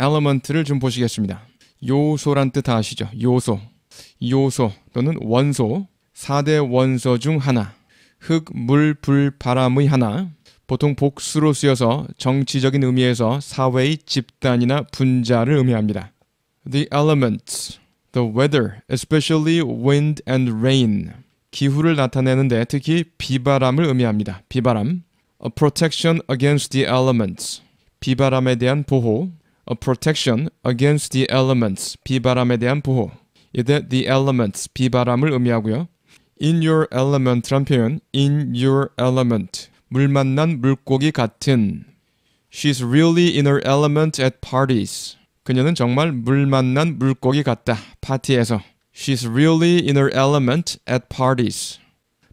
element를 좀 보시겠습니다. 요소란 뜻 아시죠? 요소. 요소 또는 원소. 4대 원소 중 하나. 흙, 물, 불, 바람의 하나. 보통 복수로 쓰여서 정치적인 의미에서 사회의 집단이나 분자를 의미합니다. The elements, the weather, especially wind and rain. 기후를 나타내는데 특히 비바람을 의미합니다. 비바람. A protection against the elements. 비바람에 대한 보호. A protection against the elements, 비바람에 대한 보호. 이때 the elements, 비바람을 의미하고요. In your element란 표현, in your element. 물 만난 물고기 같은. She's really in her element at parties. 그녀는 정말 물 만난 물고기 같다. 파티에서. She's really in her element at parties.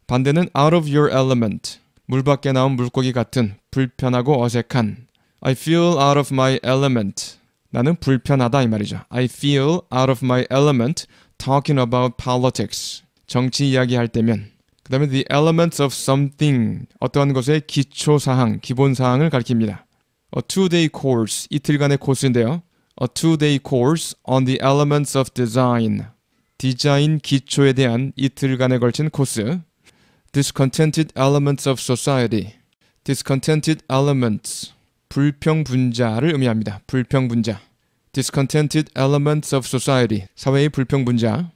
반대는 out of your element. 물 밖에 나온 물고기 같은 불편하고 어색한. I feel out of my element. 나는 불편하다 이 말이죠. I feel out of my element talking about politics. 정치 이야기할 때면 그 다음에 the elements of something 어떠한 것의 기초 사항, 기본 사항을 가리킵니다. A two-day course 이틀간의 코스인데요. A two-day course on the elements of design 디자인 기초에 대한 이틀간에 걸친 코스. Discontented elements of society discontented elements 불평분자를 의미합니다. 불평분자. discontented elements of society. 사회의 불평분자.